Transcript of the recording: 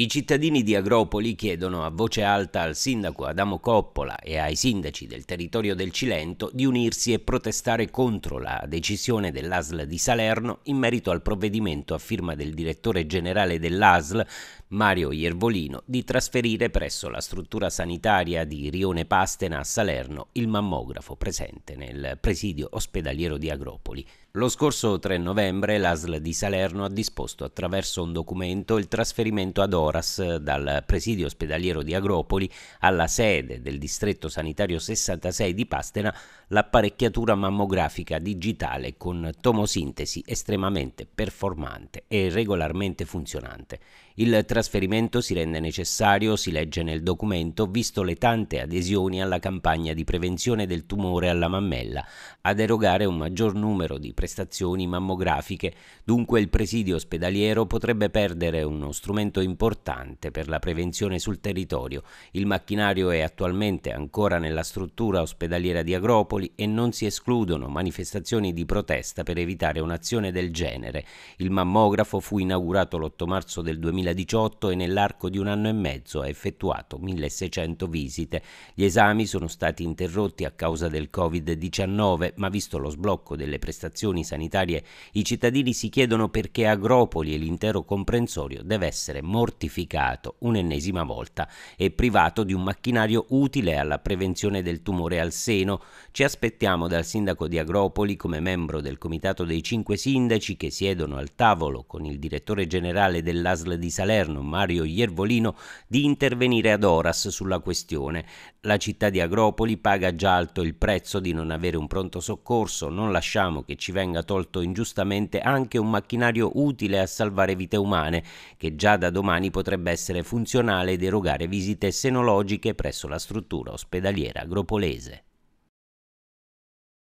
I cittadini di Agropoli chiedono a voce alta al sindaco Adamo Coppola e ai sindaci del territorio del Cilento di unirsi e protestare contro la decisione dell'ASL di Salerno in merito al provvedimento a firma del direttore generale dell'ASL Mario Iervolino di trasferire presso la struttura sanitaria di Rione Pastena a Salerno il mammografo presente nel presidio ospedaliero di Agropoli. Lo scorso 3 novembre l'ASL di Salerno ha disposto attraverso un documento il trasferimento ad Oras dal presidio ospedaliero di Agropoli alla sede del distretto sanitario 66 di Pastena l'apparecchiatura mammografica digitale con tomosintesi estremamente performante e regolarmente funzionante. Il trasferimento si rende necessario, si legge nel documento, visto le tante adesioni alla campagna di prevenzione del tumore alla mammella, ad erogare un maggior numero di prestazioni mammografiche, dunque il presidio ospedaliero potrebbe perdere uno strumento importante per la prevenzione sul territorio. Il macchinario è attualmente ancora nella struttura ospedaliera di Agropoli e non si escludono manifestazioni di protesta per evitare un'azione del genere. Il mammografo fu inaugurato l'8 marzo del 2018 2018 e nell'arco di un anno e mezzo ha effettuato 1600 visite. Gli esami sono stati interrotti a causa del Covid-19, ma visto lo sblocco delle prestazioni sanitarie, i cittadini si chiedono perché Agropoli e l'intero comprensorio deve essere mortificato un'ennesima volta e privato di un macchinario utile alla prevenzione del tumore al seno. Ci aspettiamo dal sindaco di Agropoli, come membro del comitato dei cinque sindaci che siedono al tavolo con il direttore generale dell'ASL di Salerno, italiano Mario Iervolino di intervenire ad Oras sulla questione. La città di Agropoli paga già alto il prezzo di non avere un pronto soccorso, non lasciamo che ci venga tolto ingiustamente anche un macchinario utile a salvare vite umane, che già da domani potrebbe essere funzionale ed erogare visite senologiche presso la struttura ospedaliera agropolese.